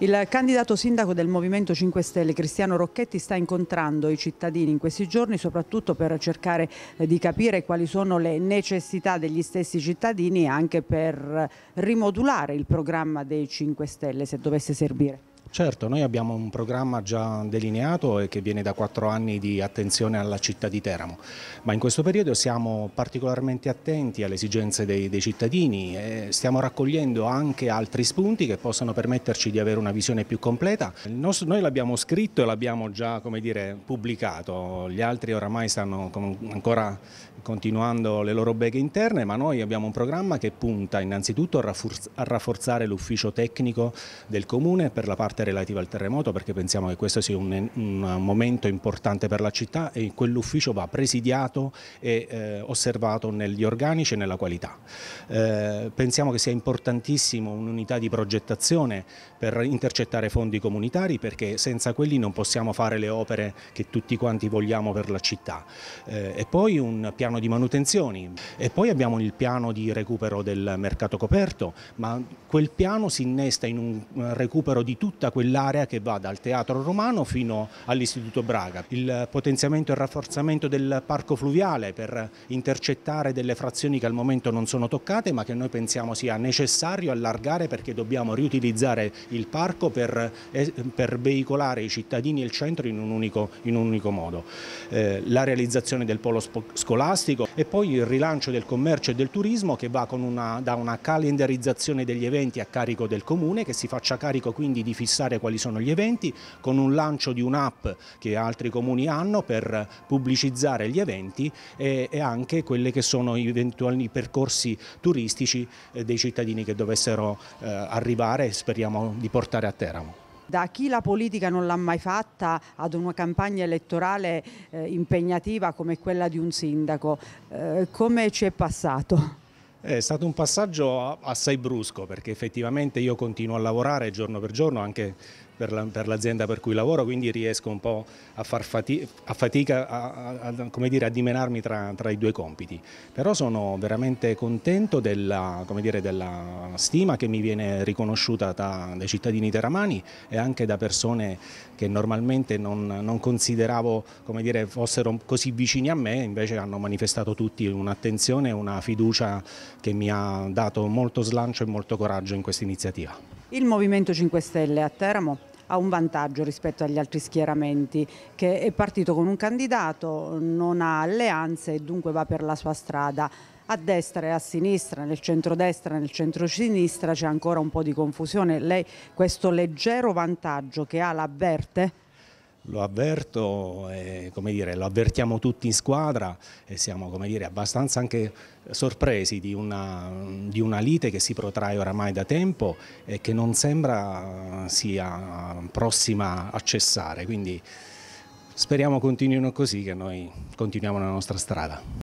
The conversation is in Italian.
Il candidato sindaco del Movimento 5 Stelle, Cristiano Rocchetti, sta incontrando i cittadini in questi giorni soprattutto per cercare eh, di capire quali sono le necessità degli stessi cittadini e anche per eh, rimodulare il programma dei 5 Stelle se dovesse servire. Certo, noi abbiamo un programma già delineato e che viene da quattro anni di attenzione alla città di Teramo, ma in questo periodo siamo particolarmente attenti alle esigenze dei, dei cittadini e stiamo raccogliendo anche altri spunti che possano permetterci di avere una visione più completa. Nostro, noi l'abbiamo scritto e l'abbiamo già dire, pubblicato, gli altri oramai stanno ancora continuando le loro beghe interne, ma noi abbiamo un programma che punta innanzitutto a rafforzare l'ufficio tecnico del Comune per la parte parte relativa al terremoto perché pensiamo che questo sia un, un momento importante per la città e quell'ufficio va presidiato e eh, osservato negli organici e nella qualità. Eh, pensiamo che sia importantissimo un'unità di progettazione per intercettare fondi comunitari perché senza quelli non possiamo fare le opere che tutti quanti vogliamo per la città. Eh, e poi un piano di manutenzioni e poi abbiamo il piano di recupero del mercato coperto, ma quel piano si innesta in un recupero di tutta tutta quell'area che va dal Teatro Romano fino all'Istituto Braga. Il potenziamento e il rafforzamento del parco fluviale per intercettare delle frazioni che al momento non sono toccate ma che noi pensiamo sia necessario allargare perché dobbiamo riutilizzare il parco per, eh, per veicolare i cittadini e il centro in un unico, in un unico modo. Eh, la realizzazione del polo scolastico e poi il rilancio del commercio e del turismo che va una, da una calendarizzazione degli eventi a carico del comune che si faccia carico quindi di fissare fissare quali sono gli eventi, con un lancio di un'app che altri comuni hanno per pubblicizzare gli eventi e, e anche quelli che sono gli eventuali percorsi turistici eh, dei cittadini che dovessero eh, arrivare e speriamo di portare a Teramo da chi la politica non l'ha mai fatta ad una campagna elettorale eh, impegnativa come quella di un sindaco. Eh, come ci è passato? È stato un passaggio assai brusco perché effettivamente io continuo a lavorare giorno per giorno anche per, l'azienda per cui lavoro, quindi riesco un po' a far fatica, a, fatica, a, a, dire, a dimenarmi tra, tra, i due compiti. Però sono veramente contento della, dire, della stima che mi viene riconosciuta da, dai cittadini teramani e anche da persone che normalmente non, non consideravo dire, fossero così vicini a me, invece hanno manifestato tutti un'attenzione e una fiducia che mi ha dato molto slancio e molto coraggio in questa iniziativa. Il Movimento 5 Stelle a Teramo ha un vantaggio rispetto agli altri schieramenti che è partito con un candidato, non ha alleanze e dunque va per la sua strada a destra e a sinistra, nel centrodestra e nel centro-sinistra c'è ancora un po' di confusione. Lei questo leggero vantaggio che ha l'avverte? lo avverto, eh, e, dire, lo avvertiamo tutti in squadra e siamo dire, abbastanza anche sorpresi di una, di una, lite che si protrae oramai da tempo e che non sembra sia prossima a cessare, quindi speriamo continuino così che noi continuiamo la nostra strada.